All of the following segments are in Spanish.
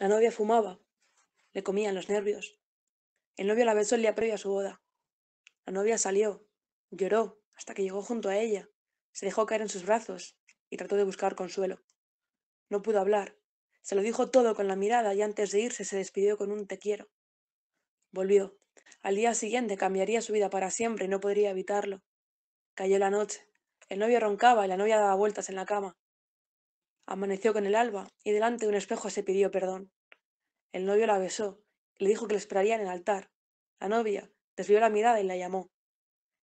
La novia fumaba. Le comían los nervios. El novio la besó el día previo a su boda. La novia salió, lloró, hasta que llegó junto a ella. Se dejó caer en sus brazos y trató de buscar consuelo. No pudo hablar. Se lo dijo todo con la mirada y antes de irse se despidió con un te quiero. Volvió. Al día siguiente cambiaría su vida para siempre y no podría evitarlo. Cayó la noche. El novio roncaba y la novia daba vueltas en la cama. Amaneció con el alba y delante de un espejo se pidió perdón. El novio la besó y le dijo que le esperaría en el altar. La novia desvió la mirada y la llamó.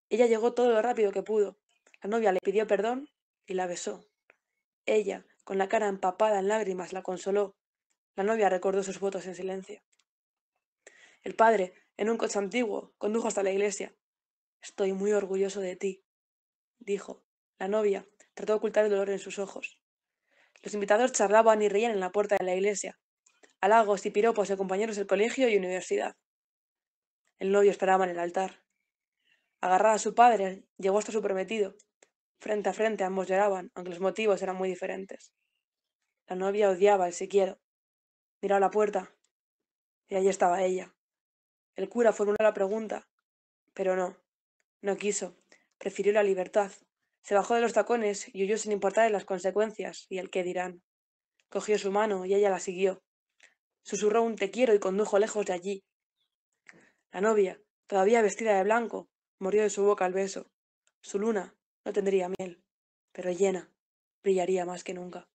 Ella llegó todo lo rápido que pudo. La novia le pidió perdón y la besó. Ella, con la cara empapada en lágrimas, la consoló. La novia recordó sus votos en silencio. El padre, en un coche antiguo, condujo hasta la iglesia. Estoy muy orgulloso de ti, dijo. La novia trató de ocultar el dolor en sus ojos. Los invitados charlaban y reían en la puerta de la iglesia. Halagos y piropos de compañeros del colegio y universidad. El novio esperaba en el altar. Agarrada a su padre, llegó hasta su prometido. Frente a frente ambos lloraban, aunque los motivos eran muy diferentes. La novia odiaba el siquiero. Miró a la puerta. Y allí estaba ella. El cura formuló la pregunta, pero no, no quiso. Prefirió la libertad, se bajó de los tacones y huyó sin importarle las consecuencias y el qué dirán. Cogió su mano y ella la siguió. Susurró un te quiero y condujo lejos de allí. La novia, todavía vestida de blanco, murió de su boca al beso. Su luna no tendría miel, pero llena, brillaría más que nunca.